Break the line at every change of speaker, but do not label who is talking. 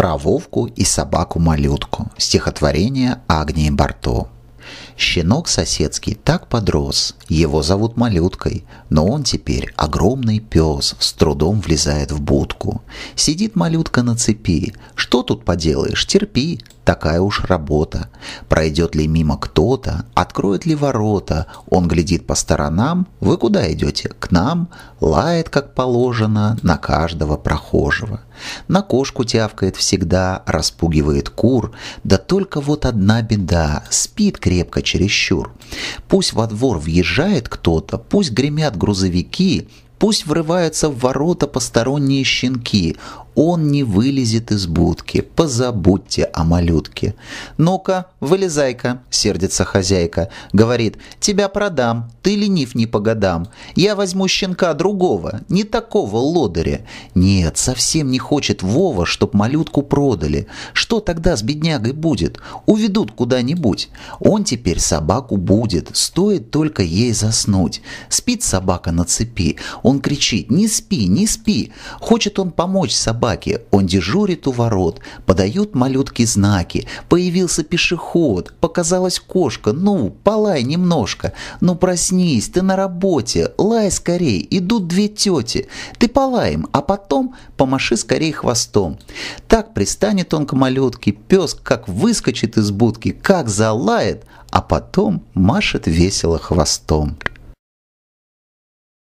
про Вовку и собаку-малютку. Стихотворение Агнии Барто. Щенок соседский так подрос, его зовут малюткой, но он теперь огромный пес, с трудом влезает в будку. Сидит малютка на цепи, что тут поделаешь, терпи, такая уж работа. Пройдет ли мимо кто-то, откроет ли ворота, он глядит по сторонам, вы куда идете, к нам, лает, как положено, на каждого прохожего. На кошку тявкает всегда, распугивает кур, да только вот одна беда, спит крепко чересчур. Пусть во двор въезжает кто-то, пусть гремят грузовики, Пусть врываются в ворота посторонние щенки, он не вылезет из будки. Позабудьте о малютке. Ну-ка, вылезай-ка, сердится хозяйка. Говорит, тебя продам, ты ленив не по годам. Я возьму щенка другого, не такого лодыря. Нет, совсем не хочет Вова, чтоб малютку продали. Что тогда с беднягой будет? Уведут куда-нибудь. Он теперь собаку будет, стоит только ей заснуть. Спит собака на цепи. Он кричит, не спи, не спи. Хочет он помочь собаке собаки, он дежурит у ворот, подают малютки знаки, появился пешеход, показалась кошка, ну, полай немножко, ну, проснись, ты на работе, лай скорей, идут две тети, ты полай им, а потом помаши скорей хвостом. Так пристанет он к малютке, пес как выскочит из будки, как залает, а потом машет весело хвостом.